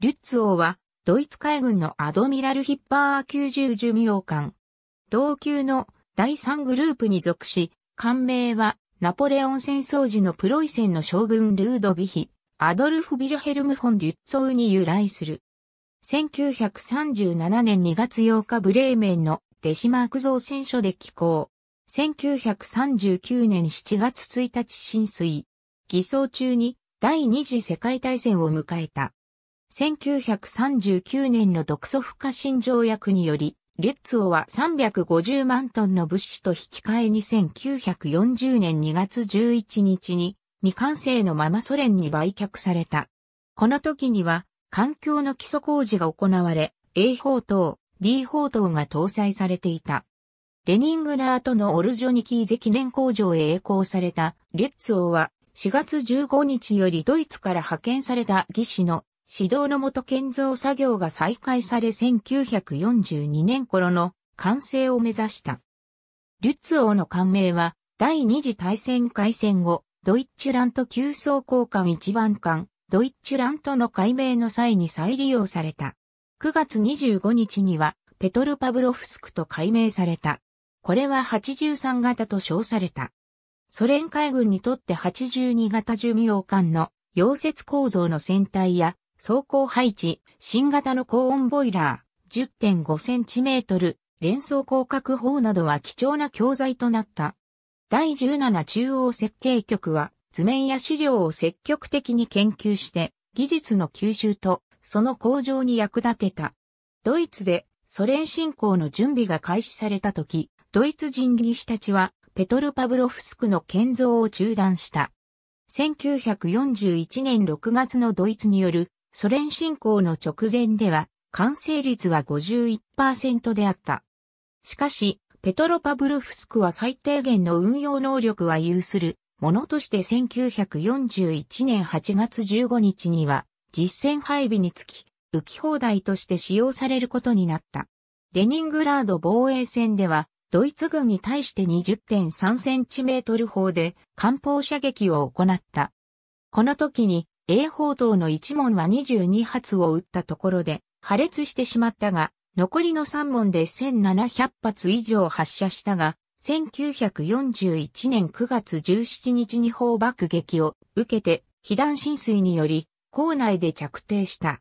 リュッツ王は、ドイツ海軍のアドミラルヒッパー90寿命艦。同級の第3グループに属し、艦名は、ナポレオン戦争時のプロイセンの将軍ルードヴィヒ、アドルフ・ビルヘルム・フォン・リュッツ王に由来する。1937年2月8日ブレーメンのデシマーク造戦所で寄港。1939年7月1日浸水。偽装中に第二次世界大戦を迎えた。1939年の独ソ不可侵条約により、リュッツオは350万トンの物資と引き換えに1940年2月11日に未完成のままソ連に売却された。この時には環境の基礎工事が行われ、A 砲塔、D 砲塔が搭載されていた。レニングラートのオルジョニキーゼ記念工場へ栄光されたリュッツオは4月15日よりドイツから派遣された技師の指導のもと建造作業が再開され1942年頃の完成を目指した。リュッツ王の艦名は第二次大戦開戦後、ドイッチュラント急走交換一番艦、ドイッチュラントの改名の際に再利用された。9月25日にはペトルパブロフスクと改名された。これは83型と称された。ソ連海軍にとって82型巡洋艦の溶接構造の船体や走行配置、新型の高温ボイラー、1 0 5トル、連想広角砲などは貴重な教材となった。第17中央設計局は図面や資料を積極的に研究して技術の吸収とその向上に役立てた。ドイツでソ連侵攻の準備が開始された時、ドイツ人技師たちはペトルパブロフスクの建造を中断した。1941年6月のドイツによるソ連侵攻の直前では、完成率は51%であった。しかし、ペトロパブルフスクは最低限の運用能力は有するものとして1941年8月15日には実戦配備につき浮き放題として使用されることになった。レニングラード防衛戦ではドイツ軍に対して 20.3cm 砲で艦砲射撃を行った。この時に英砲塔の一門は22発を撃ったところで破裂してしまったが、残りの3門で1700発以上発射したが、1941年9月17日に砲爆撃を受けて、被弾浸水により、校内で着底した。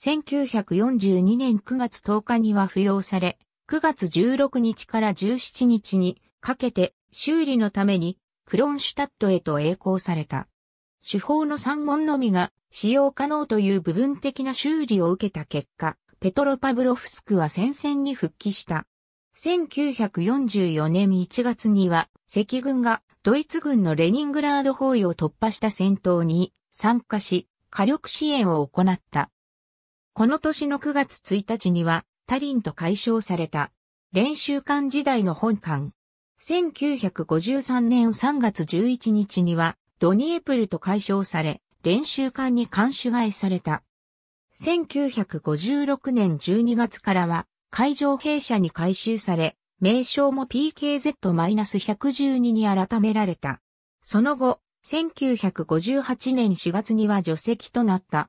1942年9月10日には付用され、9月16日から17日にかけて修理のためにクロンシュタットへと栄光された。手法の3門のみが使用可能という部分的な修理を受けた結果、ペトロパブロフスクは戦線に復帰した。1944年1月には、赤軍がドイツ軍のレニングラード包囲を突破した戦闘に参加し、火力支援を行った。この年の9月1日には、タリンと解消された。練習艦時代の本艦。1953年3月11日には、ドニエプルと解消され、練習艦に監首外された。1956年12月からは、海上兵舎に改修され、名称も PKZ-112 に改められた。その後、1958年4月には除籍となった。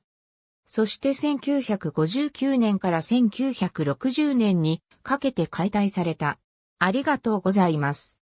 そして1959年から1960年にかけて解体された。ありがとうございます。